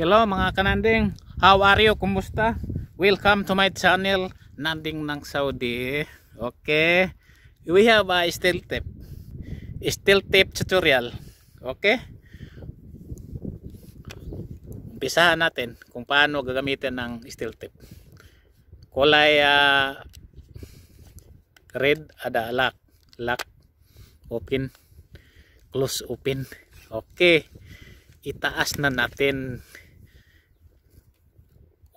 Hello mga kananding, how are you? Kumusta? Welcome to my channel, Nanding ng Saudi. Okay, we have a steel tip. steel tip tutorial. Okay, umpisahan natin kung paano gagamitin ng steel tip. Kulay uh, red, ada lock, lock, open, close, open. Okay, itaas na natin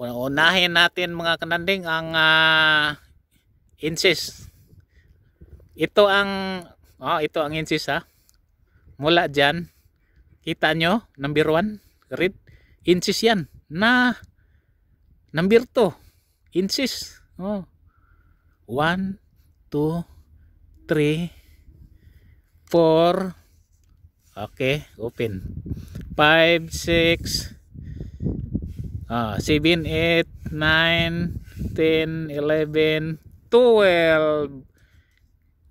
unahin natin mga kananding ang uh, ah, inches ito ang oh, ito ang inches ha mula dyan kita nyo number 1 red inches yan na number 2 inches oh 1 2 3 4 okay open 5 6 uh, 7, 8, 9, 10, 11, 12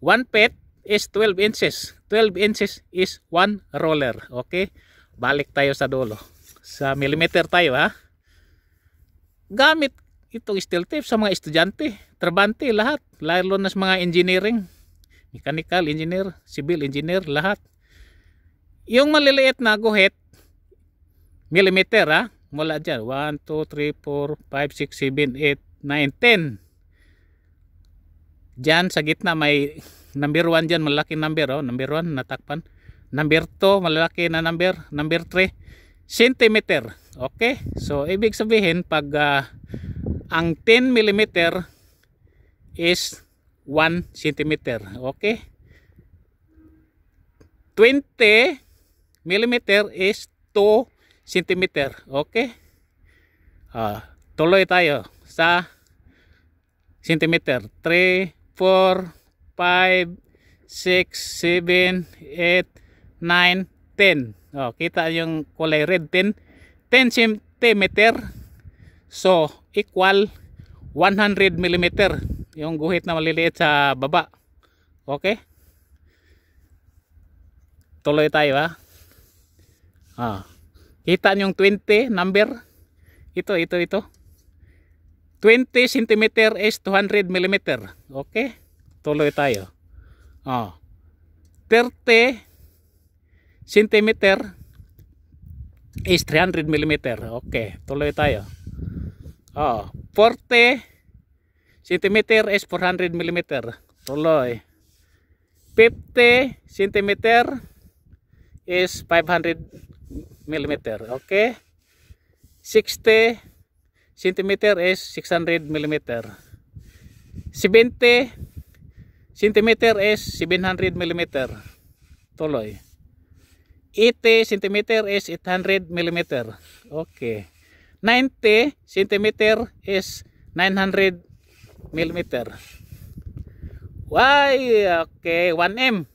1 pet is 12 inches 12 inches is 1 roller okay balik tayo sa dulo sa millimeter tayo ha gamit itong steel tape sa mga estudyante trabante lahat lalo na sa mga engineering mechanical engineer civil engineer lahat yung maliliit na guhit millimeter ha mula dyan 1, 2, 3, 4, 5, 6, 7, 8, 9, 10 dyan sa gitna may number 1 dyan malaki number oh, number 1 natakpan number 2 malaki na number number 3 centimeter okay so ibig sabihin pag uh, ang 10 millimeter is 1 centimeter okay 20 millimeter is 2 centimeter. Okay? Uh, tuloy tayo sa centimeter. 3, 4, 5, 6, 7, 8, 9, 10. Oh, kita yung kulay red 10. 10 cm. So, equal 100 mm. Yung guhit na maliliit sa baba. Okay? Tuloy tayo ha. Ah. ah. Kita nyo 20 number. Ito, ito, ito. 20 cm is 200 mm. Okay? Tuloy tayo. Oh. 30 cm is 300 mm. Okay, tuloy tayo. Oh, 40 cm is 400 mm. Tuloy. 50 cm is 500 millimeter. Okay? 60 centimeter is 600 millimeter. 70 centimeter is 700 millimeter. Tuloy. 80 centimeter is 800 millimeter. Okay. 90 centimeter is 900 millimeter. Why? Okay. 1 m.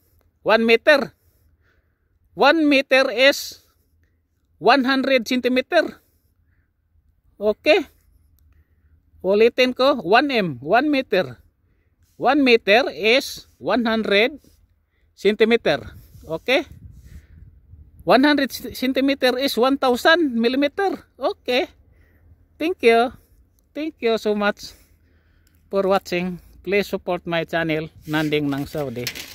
1 meter. 1 meter is 100 cm. Okay. Ulitin ko, 1M, 1 meter. 1 meter is 100 cm. Okay. 100 cm is 1,000 mm. Okay. Thank you. Thank you so much for watching. Please support my channel, Nanding ng Saudi.